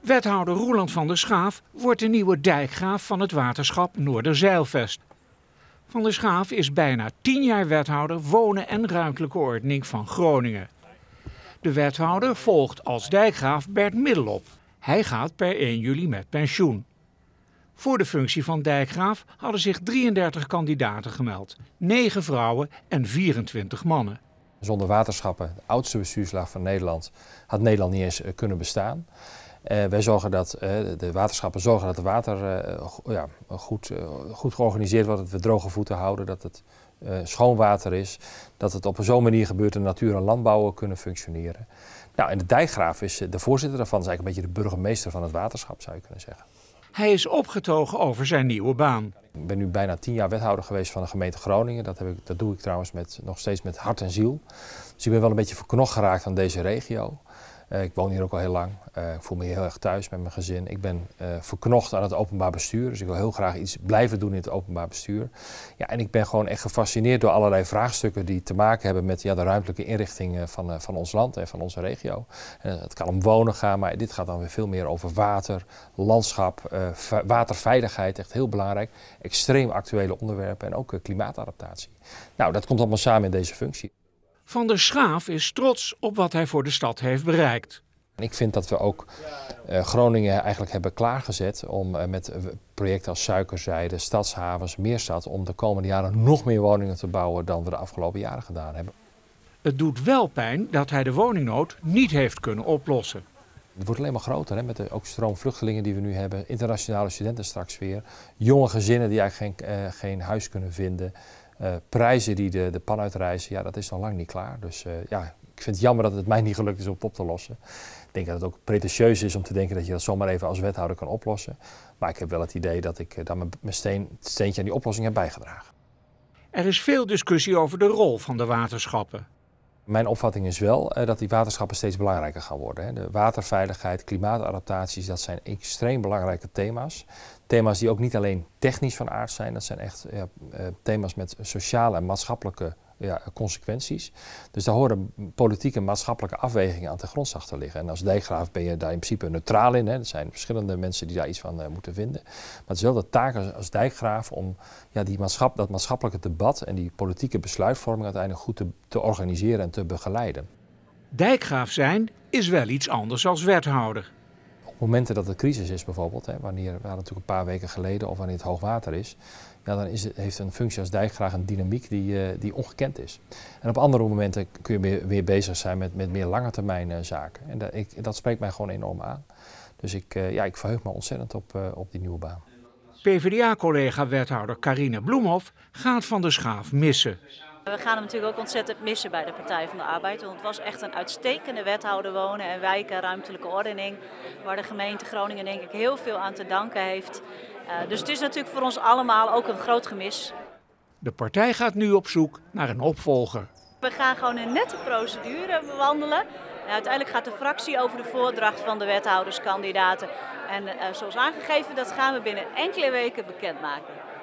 Wethouder Roeland van der Schaaf wordt de nieuwe dijkgraaf van het waterschap Noorderzeilvest. Van der Schaaf is bijna tien jaar wethouder wonen en ruimtelijke ordening van Groningen. De wethouder volgt als dijkgraaf Bert Middelop. Hij gaat per 1 juli met pensioen. Voor de functie van dijkgraaf hadden zich 33 kandidaten gemeld. 9 vrouwen en 24 mannen. Zonder waterschappen, de oudste bestuurslaag van Nederland, had Nederland niet eens eh, kunnen bestaan. Eh, wij zorgen dat eh, de waterschappen zorgen dat het water eh, ja, goed, goed georganiseerd wordt, dat we droge voeten houden, dat het schoon water is, dat het op zo'n manier gebeurt dat natuur en landbouw kunnen functioneren. Nou, en de dijkgraaf is de voorzitter daarvan, is eigenlijk een beetje de burgemeester van het waterschap, zou je kunnen zeggen. Hij is opgetogen over zijn nieuwe baan. Ik ben nu bijna tien jaar wethouder geweest van de gemeente Groningen. Dat, heb ik, dat doe ik trouwens met, nog steeds met hart en ziel. Dus ik ben wel een beetje verknocht geraakt aan deze regio. Eh, ik woon hier ook al heel lang. Eh, ik voel me hier heel erg thuis met mijn gezin. Ik ben uh, verknocht aan het openbaar bestuur. Dus ik wil heel graag iets blijven doen in het openbaar bestuur. Ja, en ik ben gewoon echt gefascineerd door allerlei vraagstukken die te maken hebben met ja, de ruimtelijke inrichting van, van ons land en van onze regio. En het kan om wonen gaan, maar dit gaat dan weer veel meer over water, landschap, waterveiligheid. Echt heel belangrijk. Extreem actuele onderwerpen en ook klimaatadaptatie. Nou, dat komt allemaal samen in deze functie. Van der Schaaf is trots op wat hij voor de stad heeft bereikt. Ik vind dat we ook eh, Groningen eigenlijk hebben klaargezet om eh, met eh, projecten als suikerzijde, stadshavens, meerstad, om de komende jaren nog meer woningen te bouwen dan we de afgelopen jaren gedaan hebben. Het doet wel pijn dat hij de woningnood niet heeft kunnen oplossen. Het wordt alleen maar groter, hè, met de ook stroom vluchtelingen die we nu hebben, internationale studenten straks weer, jonge gezinnen die eigenlijk geen, geen huis kunnen vinden. Eh, prijzen die de, de pan uitreizen, ja, dat is nog lang niet klaar. Dus eh, ja, ik vind het jammer dat het mij niet gelukt is om het op te lossen. Ik denk dat het ook pretentieus is om te denken dat je dat zomaar even als wethouder kan oplossen. Maar ik heb wel het idee dat ik eh, dan mijn, mijn steentje aan die oplossing heb bijgedragen. Er is veel discussie over de rol van de waterschappen. Mijn opvatting is wel eh, dat die waterschappen steeds belangrijker gaan worden. De waterveiligheid, klimaatadaptaties, dat zijn extreem belangrijke thema's. Thema's die ook niet alleen technisch van aard zijn, dat zijn echt eh, thema's met sociale en maatschappelijke ja, consequenties. Dus daar horen politieke en maatschappelijke afwegingen aan te grondslag te liggen. En als dijkgraaf ben je daar in principe neutraal in. Hè. Er zijn verschillende mensen die daar iets van eh, moeten vinden. Maar het is wel de taak als, dijkgraaf om ja, die maatschap, dat maatschappelijke debat en die politieke besluitvorming uiteindelijk goed te, te organiseren en te begeleiden. Dijkgraaf zijn is wel iets anders als wethouder momenten dat het crisis is bijvoorbeeld, hè, wanneer we natuurlijk een paar weken geleden of wanneer het hoogwater is, ja, dan is het, heeft een functie als dijk graag een dynamiek die, eh, die ongekend is. En op andere momenten kun je weer, weer bezig zijn met, met meer lange termijn eh, zaken. En dat, ik, dat spreekt mij gewoon enorm aan. Dus ik, eh, ja, ik verheug me ontzettend op, op die nieuwe baan. PvdA-collega-wethouder Carine Bloemhof gaat van de schaaf missen. We gaan hem natuurlijk ook ontzettend missen bij de Partij van de Arbeid. Want het was echt een uitstekende wethouder wonen en wijken, ruimtelijke ordening. Waar de gemeente Groningen denk ik heel veel aan te danken heeft. Eh, dus het is natuurlijk voor ons allemaal ook een groot gemis. De partij gaat nu op zoek naar een opvolger. We gaan gewoon een nette procedure bewandelen. Eh, uiteindelijk gaat de fractie over de voordracht van de wethouderskandidaten. En eh, zoals aangegeven, dat gaan we binnen enkele weken bekendmaken.